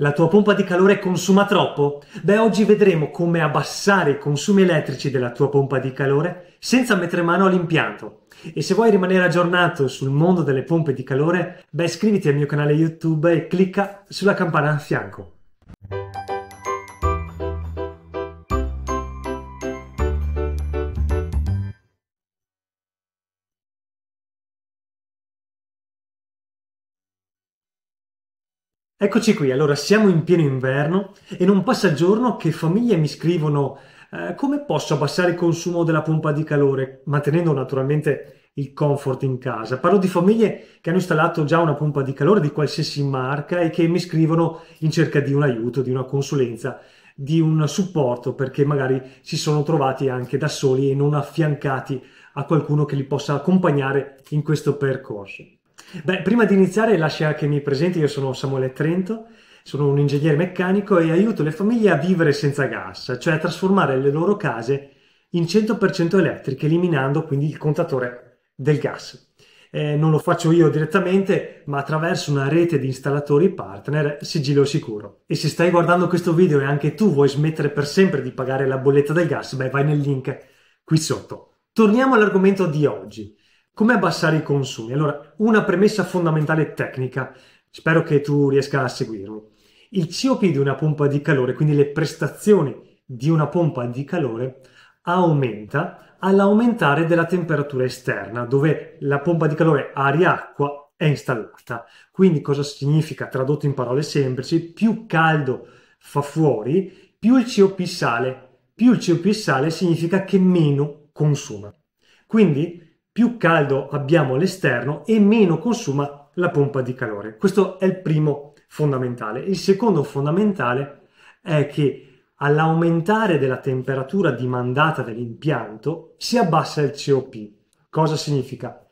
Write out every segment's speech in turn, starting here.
La tua pompa di calore consuma troppo? Beh, oggi vedremo come abbassare i consumi elettrici della tua pompa di calore senza mettere mano all'impianto. E se vuoi rimanere aggiornato sul mondo delle pompe di calore, beh, iscriviti al mio canale YouTube e clicca sulla campana a fianco. Eccoci qui, allora siamo in pieno inverno e non passa giorno che famiglie mi scrivono eh, come posso abbassare il consumo della pompa di calore, mantenendo naturalmente il comfort in casa. Parlo di famiglie che hanno installato già una pompa di calore di qualsiasi marca e che mi scrivono in cerca di un aiuto, di una consulenza, di un supporto perché magari si sono trovati anche da soli e non affiancati a qualcuno che li possa accompagnare in questo percorso. Beh, prima di iniziare lascia che mi presenti, io sono Samuele Trento, sono un ingegnere meccanico e aiuto le famiglie a vivere senza gas, cioè a trasformare le loro case in 100% elettriche, eliminando quindi il contatore del gas. Eh, non lo faccio io direttamente, ma attraverso una rete di installatori partner sigillo sicuro. E se stai guardando questo video e anche tu vuoi smettere per sempre di pagare la bolletta del gas, beh vai nel link qui sotto. Torniamo all'argomento di oggi. Come abbassare i consumi? Allora, una premessa fondamentale tecnica, spero che tu riesca a seguirmi. Il COP di una pompa di calore, quindi le prestazioni di una pompa di calore, aumenta all'aumentare della temperatura esterna, dove la pompa di calore aria-acqua è installata. Quindi cosa significa, tradotto in parole semplici, più caldo fa fuori, più il COP sale. Più il COP sale significa che meno consuma. Quindi più caldo abbiamo all'esterno e meno consuma la pompa di calore. Questo è il primo fondamentale. Il secondo fondamentale è che all'aumentare della temperatura dimandata dell'impianto si abbassa il COP. Cosa significa?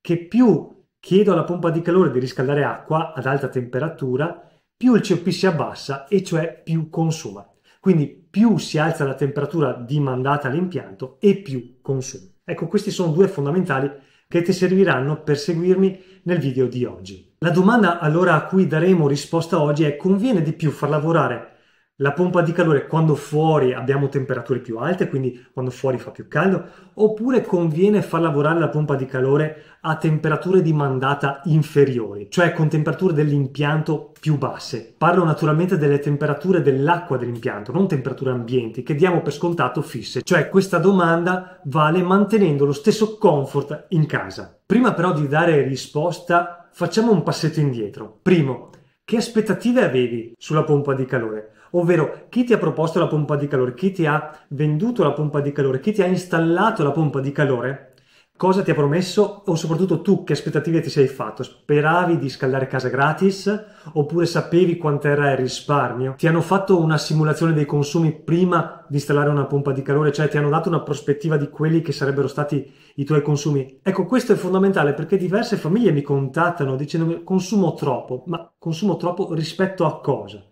Che più chiedo alla pompa di calore di riscaldare acqua ad alta temperatura, più il COP si abbassa e cioè più consuma. Quindi più si alza la temperatura dimandata all'impianto e più consuma. Ecco, questi sono due fondamentali che ti serviranno per seguirmi nel video di oggi. La domanda allora a cui daremo risposta oggi è conviene di più far lavorare la pompa di calore quando fuori abbiamo temperature più alte, quindi quando fuori fa più caldo, oppure conviene far lavorare la pompa di calore a temperature di mandata inferiori, cioè con temperature dell'impianto più basse. Parlo naturalmente delle temperature dell'acqua dell'impianto, non temperature ambienti, che diamo per scontato fisse, cioè questa domanda vale mantenendo lo stesso comfort in casa. Prima però di dare risposta, facciamo un passetto indietro. Primo, che aspettative avevi sulla pompa di calore? ovvero chi ti ha proposto la pompa di calore, chi ti ha venduto la pompa di calore, chi ti ha installato la pompa di calore, cosa ti ha promesso o soprattutto tu che aspettative ti sei fatto? Speravi di scaldare casa gratis oppure sapevi quanto era il risparmio? Ti hanno fatto una simulazione dei consumi prima di installare una pompa di calore, cioè ti hanno dato una prospettiva di quelli che sarebbero stati i tuoi consumi. Ecco, questo è fondamentale perché diverse famiglie mi contattano dicendo consumo troppo, ma consumo troppo rispetto a cosa?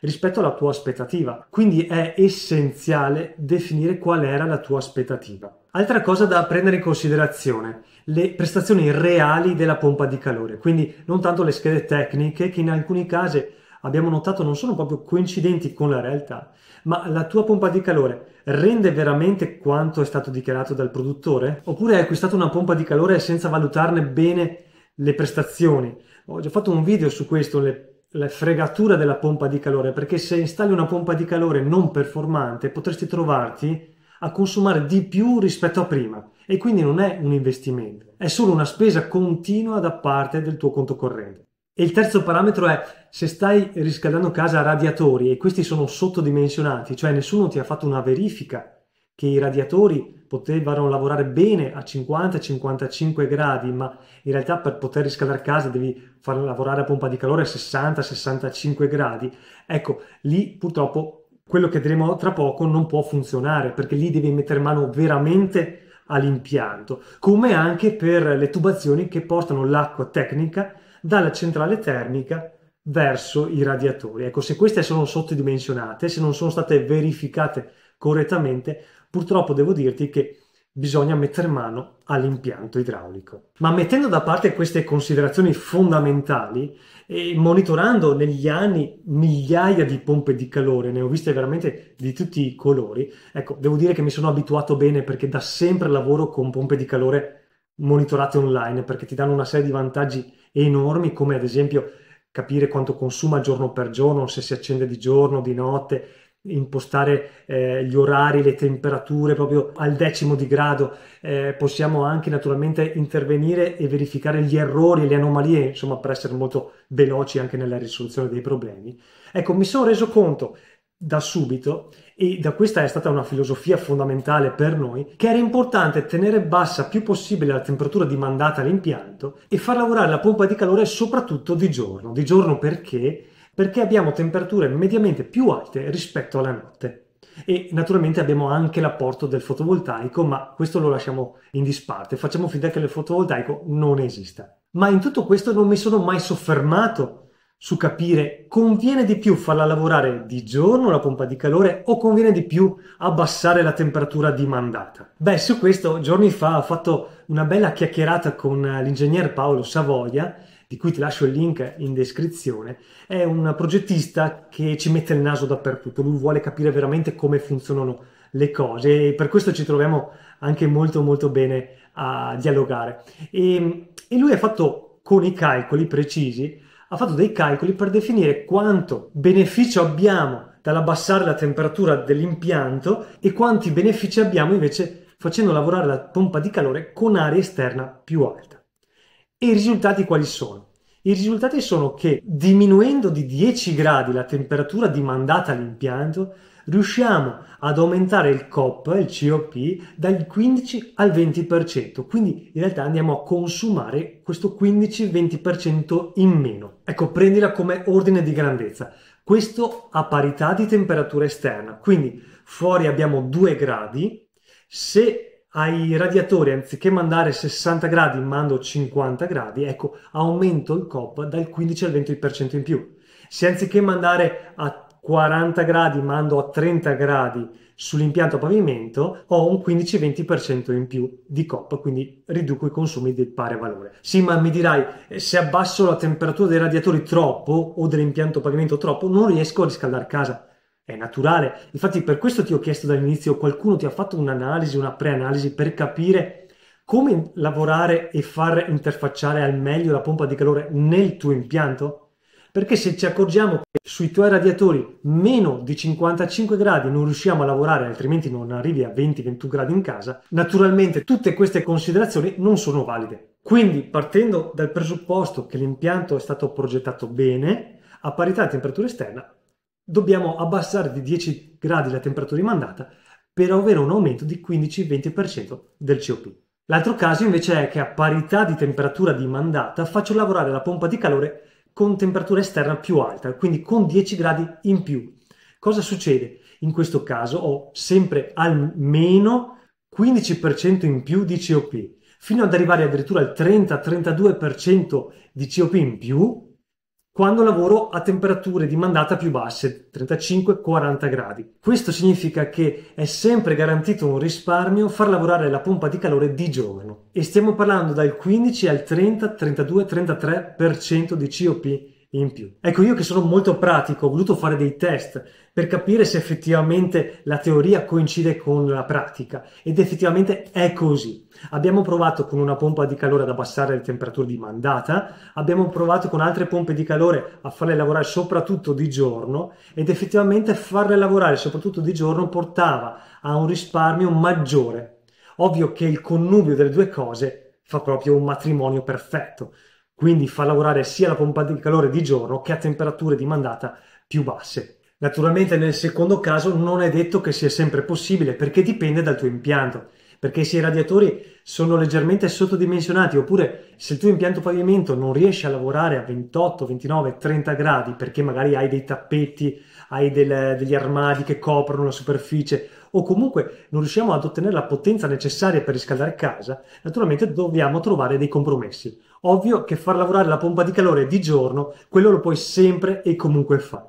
rispetto alla tua aspettativa. Quindi è essenziale definire qual era la tua aspettativa. Altra cosa da prendere in considerazione, le prestazioni reali della pompa di calore, quindi non tanto le schede tecniche che in alcuni casi abbiamo notato non sono proprio coincidenti con la realtà, ma la tua pompa di calore rende veramente quanto è stato dichiarato dal produttore? Oppure hai acquistato una pompa di calore senza valutarne bene le prestazioni? Ho già fatto un video su questo, le la fregatura della pompa di calore, perché se installi una pompa di calore non performante potresti trovarti a consumare di più rispetto a prima e quindi non è un investimento, è solo una spesa continua da parte del tuo conto corrente. E il terzo parametro è se stai riscaldando casa a radiatori e questi sono sottodimensionati, cioè nessuno ti ha fatto una verifica che i radiatori potevano lavorare bene a 50-55 gradi, ma in realtà per poter riscaldare casa devi far lavorare a pompa di calore a 60-65 gradi. Ecco, lì purtroppo quello che vedremo tra poco non può funzionare perché lì devi mettere mano veramente all'impianto, come anche per le tubazioni che portano l'acqua tecnica dalla centrale termica verso i radiatori. Ecco, se queste sono sottodimensionate, se non sono state verificate correttamente, Purtroppo devo dirti che bisogna mettere mano all'impianto idraulico. Ma mettendo da parte queste considerazioni fondamentali e monitorando negli anni migliaia di pompe di calore, ne ho viste veramente di tutti i colori, ecco, devo dire che mi sono abituato bene perché da sempre lavoro con pompe di calore monitorate online perché ti danno una serie di vantaggi enormi come ad esempio capire quanto consuma giorno per giorno, se si accende di giorno, di notte, impostare eh, gli orari, le temperature proprio al decimo di grado, eh, possiamo anche naturalmente intervenire e verificare gli errori e le anomalie, insomma, per essere molto veloci anche nella risoluzione dei problemi. Ecco, mi sono reso conto da subito e da questa è stata una filosofia fondamentale per noi, che era importante tenere bassa più possibile la temperatura di mandata all'impianto e far lavorare la pompa di calore soprattutto di giorno. Di giorno perché? perché abbiamo temperature mediamente più alte rispetto alla notte. E naturalmente abbiamo anche l'apporto del fotovoltaico, ma questo lo lasciamo in disparte, facciamo finta che il fotovoltaico non esista. Ma in tutto questo non mi sono mai soffermato su capire conviene di più farla lavorare di giorno la pompa di calore o conviene di più abbassare la temperatura di mandata. Beh, su questo giorni fa ho fatto una bella chiacchierata con eh, l'ingegner Paolo Savoia di cui ti lascio il link in descrizione, è un progettista che ci mette il naso dappertutto, lui vuole capire veramente come funzionano le cose e per questo ci troviamo anche molto molto bene a dialogare. E, e lui ha fatto con i calcoli precisi, ha fatto dei calcoli per definire quanto beneficio abbiamo dall'abbassare la temperatura dell'impianto e quanti benefici abbiamo invece facendo lavorare la pompa di calore con aria esterna più alta. E i risultati quali sono? I risultati sono che diminuendo di 10 gradi la temperatura dimandata all'impianto, riusciamo ad aumentare il COP, il COP, dal 15 al 20%, quindi in realtà andiamo a consumare questo 15-20% in meno. Ecco, prendila come ordine di grandezza. Questo a parità di temperatura esterna, quindi fuori abbiamo 2 gradi, se ai radiatori anziché mandare 60 gradi mando 50 gradi, ecco aumento il COP dal 15 al 20% in più. Se anziché mandare a 40 gradi mando a 30 gradi sull'impianto a pavimento ho un 15-20% in più di COP, quindi riduco i consumi del pare valore. Sì, ma mi dirai, eh, se abbasso la temperatura dei radiatori troppo o dell'impianto a pavimento troppo, non riesco a riscaldare casa. È naturale. Infatti per questo ti ho chiesto dall'inizio, qualcuno ti ha fatto un'analisi, una preanalisi per capire come lavorare e far interfacciare al meglio la pompa di calore nel tuo impianto? Perché se ci accorgiamo che sui tuoi radiatori meno di 55 gradi non riusciamo a lavorare, altrimenti non arrivi a 20-21 gradi in casa, naturalmente tutte queste considerazioni non sono valide. Quindi partendo dal presupposto che l'impianto è stato progettato bene, a parità di temperatura esterna dobbiamo abbassare di 10 gradi la temperatura di mandata per avere un aumento di 15-20% del COP. L'altro caso invece è che a parità di temperatura di mandata faccio lavorare la pompa di calore con temperatura esterna più alta, quindi con 10 gradi in più. Cosa succede? In questo caso ho sempre almeno 15% in più di COP, fino ad arrivare addirittura al 30-32% di COP in più quando lavoro a temperature di mandata più basse, 35-40 gradi. Questo significa che è sempre garantito un risparmio far lavorare la pompa di calore di giorno e stiamo parlando dal 15 al 30, 32, 33% di COP in più. Ecco, io che sono molto pratico, ho voluto fare dei test per capire se effettivamente la teoria coincide con la pratica ed effettivamente è così. Abbiamo provato con una pompa di calore ad abbassare le temperature di mandata, abbiamo provato con altre pompe di calore a farle lavorare soprattutto di giorno ed effettivamente farle lavorare soprattutto di giorno portava a un risparmio maggiore. Ovvio che il connubio delle due cose fa proprio un matrimonio perfetto quindi fa lavorare sia la pompa di calore di giorno che a temperature di mandata più basse. Naturalmente nel secondo caso non è detto che sia sempre possibile perché dipende dal tuo impianto, perché se i radiatori sono leggermente sottodimensionati oppure se il tuo impianto pavimento non riesce a lavorare a 28, 29, 30 gradi perché magari hai dei tappeti hai del, degli armadi che coprono la superficie o comunque non riusciamo ad ottenere la potenza necessaria per riscaldare casa, naturalmente dobbiamo trovare dei compromessi. Ovvio che far lavorare la pompa di calore di giorno, quello lo puoi sempre e comunque fare.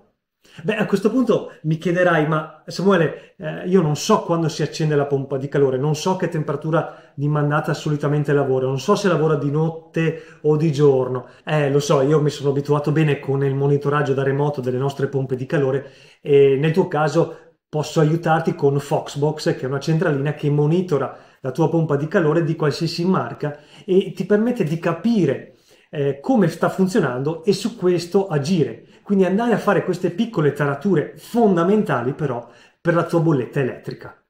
Beh, a questo punto mi chiederai, ma Samuele, eh, io non so quando si accende la pompa di calore, non so che temperatura di mandata solitamente lavora, non so se lavora di notte o di giorno. Eh, lo so, io mi sono abituato bene con il monitoraggio da remoto delle nostre pompe di calore e nel tuo caso posso aiutarti con Foxbox, che è una centralina che monitora la tua pompa di calore di qualsiasi marca e ti permette di capire eh, come sta funzionando e su questo agire quindi andare a fare queste piccole tarature fondamentali però per la tua bolletta elettrica.